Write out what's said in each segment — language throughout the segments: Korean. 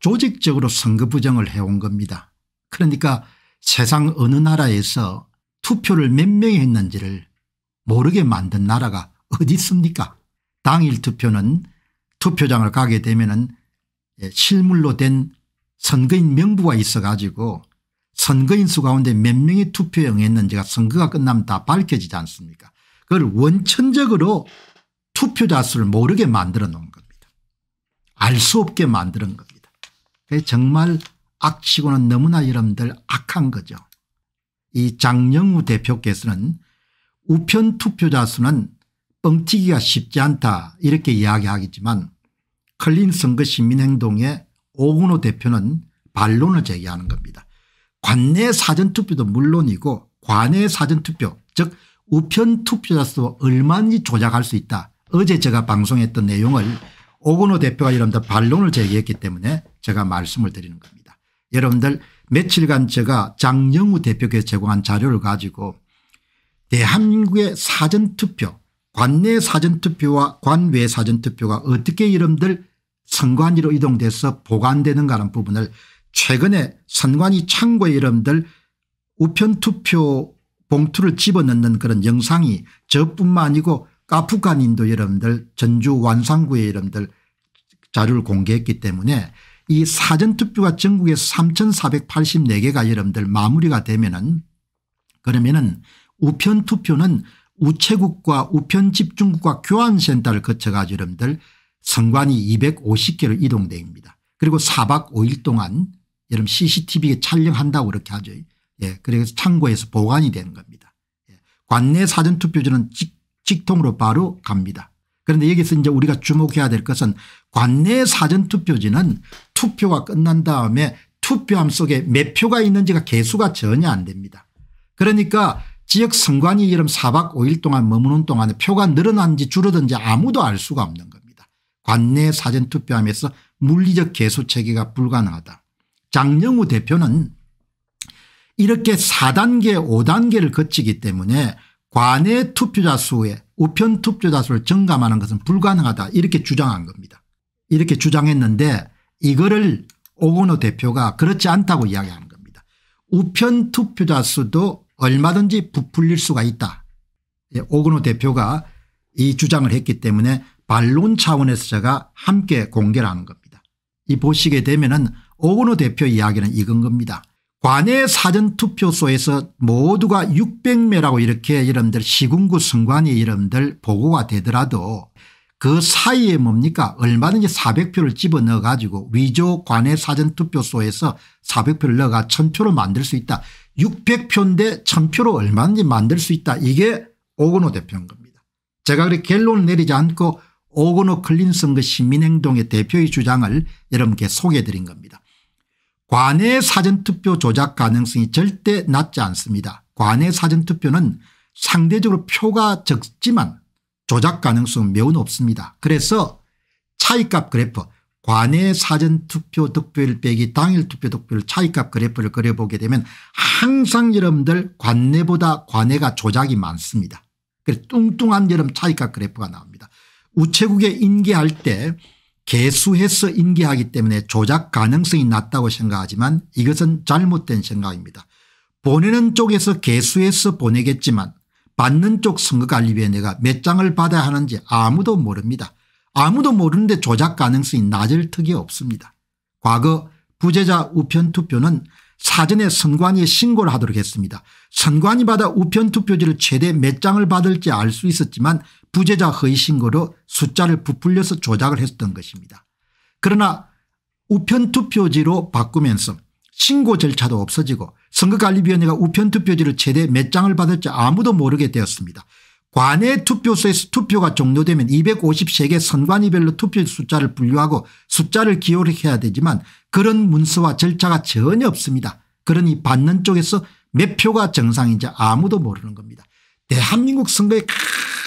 조직적으로 선거 부정을 해온 겁니다. 그러니까 세상 어느 나라에서 투표를 몇 명이 했는지를 모르게 만든 나라가 어디 있습니까 당일 투표는 투표장을 가게 되면 은 예, 실물로 된 선거인 명부가 있어 가지고 선거인 수 가운데 몇 명이 투표에 응했는지가 선거가 끝나면 다 밝혀지지 않습니까 그걸 원천적으로 투표자 수를 모르게 만들어 놓은 겁니다. 알 수 없게 만드는 겁니다. 정말 악치고는 너무나 여러분들 악한 거죠. 이 장영우 대표께서는 우편 투표자 수는 뻥튀기가 쉽지 않다 이렇게 이야기하겠지만 클린 선거 시민행동의 오근호 대표는 반론을 제기하는 겁니다. 관내 사전투표도 물론이고 관내 사전투표 즉 우편투표자 수 얼마든지 조작할 수 있다. 어제 제가 방송했던 내용을 오건호 대표가 여러분들 반론을 제기했기 때문에 제가 말씀을 드리는 겁니다. 여러분들 며칠간 제가 장영우 대표께서 제공한 자료를 가지고 대한민국의 사전투표 관내 사전투표와 관외 사전투표가 어떻게 여러분들 선관위로 이동돼서 보관되는가라는 부분을 최근에 선관위 창고에 여러분들 우편투표 봉투를 집어넣는 그런 영상이 저뿐만 아니고 아프간인도 여러분들 전주 완산구의 여러분들 자료를 공개했기 때문에 이 사전투표가 전국에서 3484개가 여러분들 마무리가 되면은 그러면은 우편투표는 우체국과 우편집중국과 교환센터를 거쳐가지고 여러분들 선관위 250개로 이동됩니다. 그리고 4박 5일 동안 여러분 CCTV에 촬영한다고 그렇게 하죠. 예, 그래서 창고에서 보관이 되는 겁니다. 예. 관내 사전투표지는 직, 직통으로 바로 갑니다. 그런데 여기서 이제 우리가 주목해야 될 것은 관내 사전투표지는 투표가 끝난 다음에 투표함 속에 몇 표가 있는지가 개수가 전혀 안 됩니다. 그러니까 지역 선관위 이름 4박 5일 동안 머무는 동안에 표가 늘어난지 줄어든지 아무도 알 수가 없는 겁니다. 관내 사전투표함에서 물리적 개수 체계가 불가능하다. 장영우 대표는 이렇게 4단계 5단계를 거치기 때문에 관외 투표자 수에 우편 투표자 수를 증감하는 것은 불가능하다 이렇게 주장한 겁니다. 이렇게 주장했는데 이거를 오건호 대표가 그렇지 않다고 이야기하는 겁니다. 우편 투표자 수도 얼마든지 부풀릴 수가 있다. 예, 오건호 대표가 이 주장을 했기 때문에 반론 차원에서 제가 함께 공개를 하는 겁니다. 이 보시게 되면 은 오건호 대표 이야기는 이건 겁니다. 관내 사전투표소에서 모두가 600매라고 이렇게 여러분들 시군구 선관위 여러분들 보고가 되더라도 그 사이에 뭡니까 얼마든지 400표를 집어넣어 가지고 위조 관내 사전투표소에서 400표를 넣어가 1000표로 만들 수 있다. 600표인데 1000표로 얼마든지 만들 수 있다. 이게 오건호 대표인 겁니다. 제가 그렇게 결론을 내리지 않고 오건호 클린슨그 시민행동의 대표의 주장을 여러분께 소개해 드린 겁니다. 관외 사전투표 조작 가능성이 절대 낮지 않습니다. 관외 사전투표는 상대적으로 표가 적지만 조작 가능성은 매우 높습니다. 그래서 차이값 그래프 관외 사전투표 득표율 빼기 당일 투표 득표율 차이값 그래프를 그려보게 되면 항상 여러분들 관내보다 관외가 조작이 많습니다. 그래서 뚱뚱한 여름 차이값 그래프가 나옵니다. 우체국에 인계할 때 개수해서 인계하기 때문에 조작 가능성이 낮다고 생각하지만 이것은 잘못된 생각입니다. 보내는 쪽에서 개수해서 보내겠지만 받는 쪽 선거관리위원회가 몇 장을 받아야 하는지 아무도 모릅니다. 아무도 모르는데 조작 가능성이 낮을 턱이 없습니다. 과거 부재자 우편 투표는 사전에 선관위에 신고를 하도록 했습니다. 선관위 받아 우편투표지를 최대 몇 장을 받을지 알 수 있었지만 부재자 허위 신고로 숫자를 부풀려서 조작을 했던 것입니다. 그러나 우편투표지로 바꾸면서 신고 절차도 없어지고 선거관리위원회가 우편투표지를 최대 몇 장을 받을지 아무도 모르게 되었습니다. 관내 투표소에서 투표가 종료되면 253개 선관위별로 투표 숫자를 분류하고 숫자를 기록해야 되지만 그런 문서와 절차가 전혀 없습니다. 그러니 받는 쪽에서 몇 표가 정상인지 아무도 모르는 겁니다. 대한민국 선거의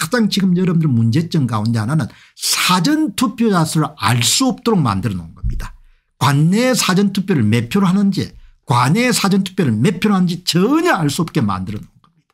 가장 지금 여러분들 문제점 가운데 하나는 사전투표자 수를 알 수 없도록 만들어 놓은 겁니다. 관내 사전투표를 몇 표로 하는지 관내 사전투표를 몇 표로 하는지 전혀 알 수 없게 만들어 놓은 겁니다.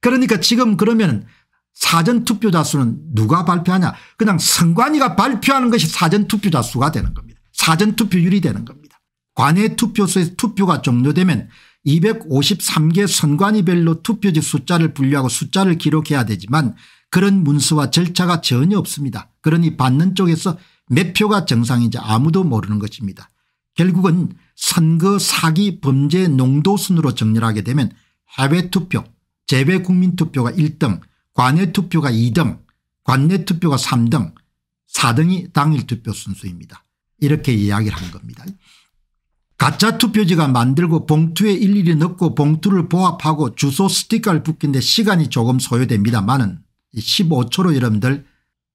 그러니까 지금 그러면 사전투표자 수는 누가 발표하냐 그냥 선관위가 발표하는 것이 사전투표자 수가 되는 겁니다. 사전투표율이 되는 겁니다. 관외 투표소에서 투표가 종료되면 253개 선관위별로 투표지 숫자를 분류하고 숫자를 기록해야 되지만 그런 문서와 절차가 전혀 없습니다. 그러니 받는 쪽에서 몇 표가 정상인지 아무도 모르는 것입니다. 결국은 선거 사기 범죄 농도 순으로 정렬하게 되면 해외 투표, 재외 국민 투표가 1등, 관외 투표가 2등, 관내 투표가 3등, 4등이 당일 투표 순수입니다. 이렇게 이야기를 한 겁니다. 가짜 투표지가 만들고 봉투에 일일이 넣고 봉투를 보합하고 주소 스티커를 붙긴데 시간이 조금 소요됩니다만은 15초로 여러분들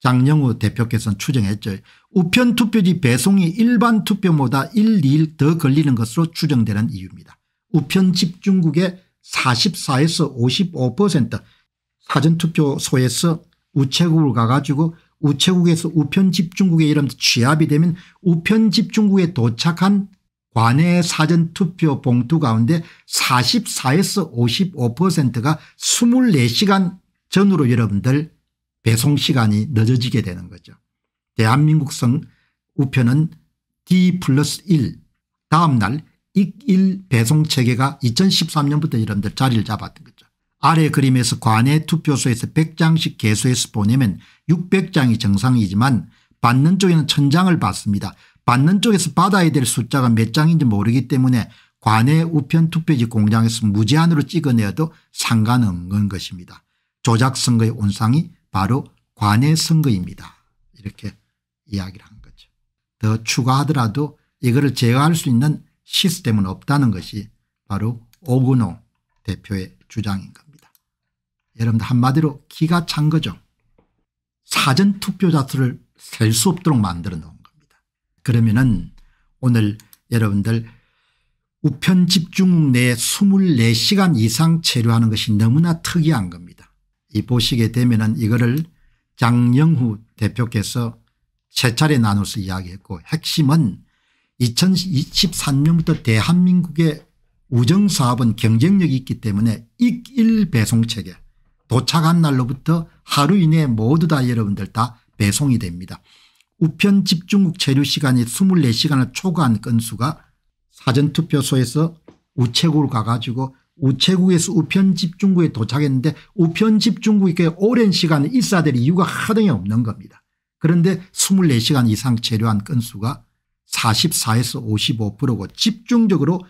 장영우 대표께서는 추정했죠. 우편 투표지 배송이 일반 투표보다 1, 2일 더 걸리는 것으로 추정되는 이유입니다. 우편 집중국의 44에서 55% 사전투표소에서 우체국을 가가지고 우체국에서 우편집중국의 이름 취합이 되면 우편집중국에 도착한 관외 사전투표 봉투 가운데 44에서 55%가 24시간 전후로 여러분들 배송시간이 늦어지게 되는 거죠. 대한민국 성 우편은 D 플러스 1 다음날 익일 배송체계가 2013년부터 여러분들 자리를 잡았던 거죠. 아래 그림에서 관외 투표소에서 100장씩 개수해서 보내면 600장이 정상이지만 받는 쪽에는 1000장을 받습니다. 받는 쪽에서 받아야 될 숫자가 몇 장인지 모르기 때문에 관외 우편 투표지 공장에서 무제한으로 찍어내어도 상관없는 것입니다. 조작 선거의 온상이 바로 관외 선거입니다. 이렇게 이야기를 한 거죠. 더 추가하더라도 이거를 제어할 수 있는 시스템은 없다는 것이 바로 오그노 대표의 주장인 겁니다. 여러분들 한마디로 기가 찬 거죠. 사전 투표자 수를 셀 수 없도록 만들어 놓은 겁니다. 그러면은 오늘 여러분들 우편 집중 내에 24시간 이상 체류하는 것이 너무나 특이한 겁니다. 이 보시게 되면은 이거를 장영후 대표께서 세 차례 나눠서 이야기했고 핵심은 2023년부터 대한민국의 우정사업은 경쟁력이 있기 때문에 익일 배송체계 도착한 날로부터 하루 이내에 모두 다 여러분들 다 배송이 됩니다. 우편 집중국 체류 시간이 24시간을 초과한 건수가 사전투표소에서 우체국으 가가지고 우체국에서 우편 집중국에 도착했는데 우편 집중국이 꽤 오랜 시간 일사될 이유가 하등에 없는 겁니다. 그런데 24시간 이상 체류한 건수가 44에서 55%고 집중적으로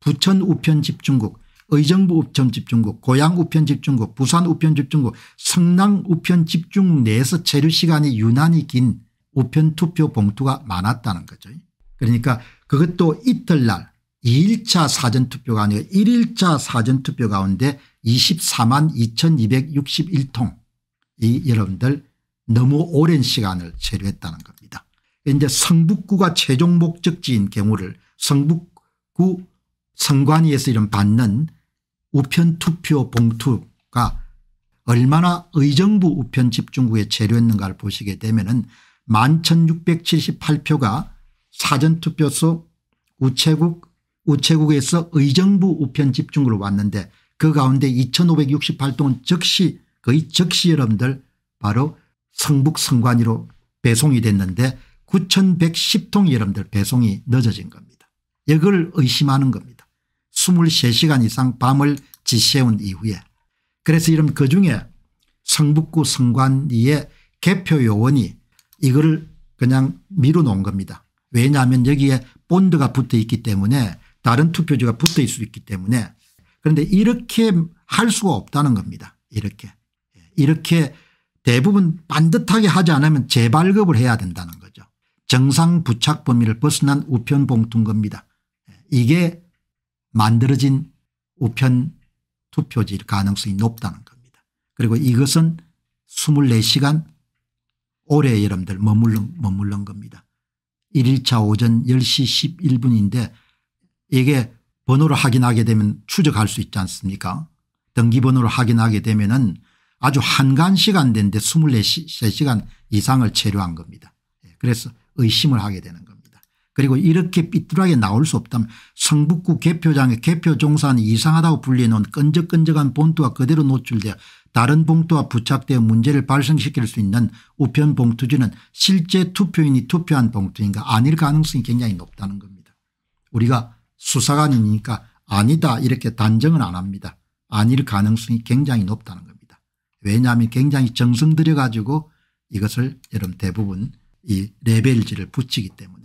부천 우편 집중국 의정부 우편집중국 고양 우편집중국 부산 우편집중국 성남 우편집중 내에서 체류 시간이 유난히 긴 우편투표 봉투가 많았다는 거죠. 그러니까 그것도 이틀날 2일차 사전투표가 아니라 1일차 사전투표 가운데 24만 2261통 이 여러분들 너무 오랜 시간을 체류했다는 겁니다. 이제 성북구가 최종 목적지인 경우를 성북구 선관위에서 이런 받는 우편 투표 봉투가 얼마나 의정부 우편 집중국에재료했는가를 보시게 되면 은 11,678표가 사전투표소 우체국 우체국에서 의정부 우편 집중국으로 왔는데 그 가운데 2568동은 즉시 거의 즉시 여러분들 바로 성북 성관위로 배송이 됐는데 9110통이 여러분들 배송이 늦어진 겁니다. 이걸 의심하는 겁니다. 23시간 이상 밤을 지새운 이후에 그래서 이런 그중에 성북구 성관리의 개표 요원이 이거를 그냥 미뤄놓은 겁니다. 왜냐하면 여기에 본드가 붙어 있기 때문에 다른 투표지가 붙어 있을 수 있기 때문에 그런데 이렇게 할 수가 없다는 겁니다. 이렇게 이렇게 대부분 반듯하게 하지 않으면 재발급을 해야 된다는 거죠. 정상 부착 범위를 벗어난 우편 봉투인 겁니다. 이게 만들어진 우편 투표지 일 가능성이 높다는 겁니다. 그리고 이것은 24시간 올해 여러분들 머물른, 머물른 겁니다. 1일차 오전 10시 11분인데 이게 번호를 확인하게 되면 추적할 수 있지 않습니까 등기번호를 확인하게 되면 은 아주 한간 시간대데 24시간 이상을 체류한 겁니다. 예, 그래서 의심을 하게 되는 겁니다. 그리고 이렇게 삐뚤하게 나올 수 없다면 성북구 개표장의 개표종산이 이상하다고 불리는 끈적끈적한 본투가 그대로 노출되어 다른 봉투와 부착되어 문제를 발생시킬 수 있는 우편 봉투지는 실제 투표인이 투표한 봉투인가 아닐 가능성이 굉장히 높다는 겁니다. 우리가 수사관이니까 아니다 이렇게 단정은 안 합니다. 아닐 가능성이 굉장히 높다는 겁니다. 왜냐하면 굉장히 정성 들여 가지고 이것을 여러분 대부분 이 레벨지를 붙이기 때문에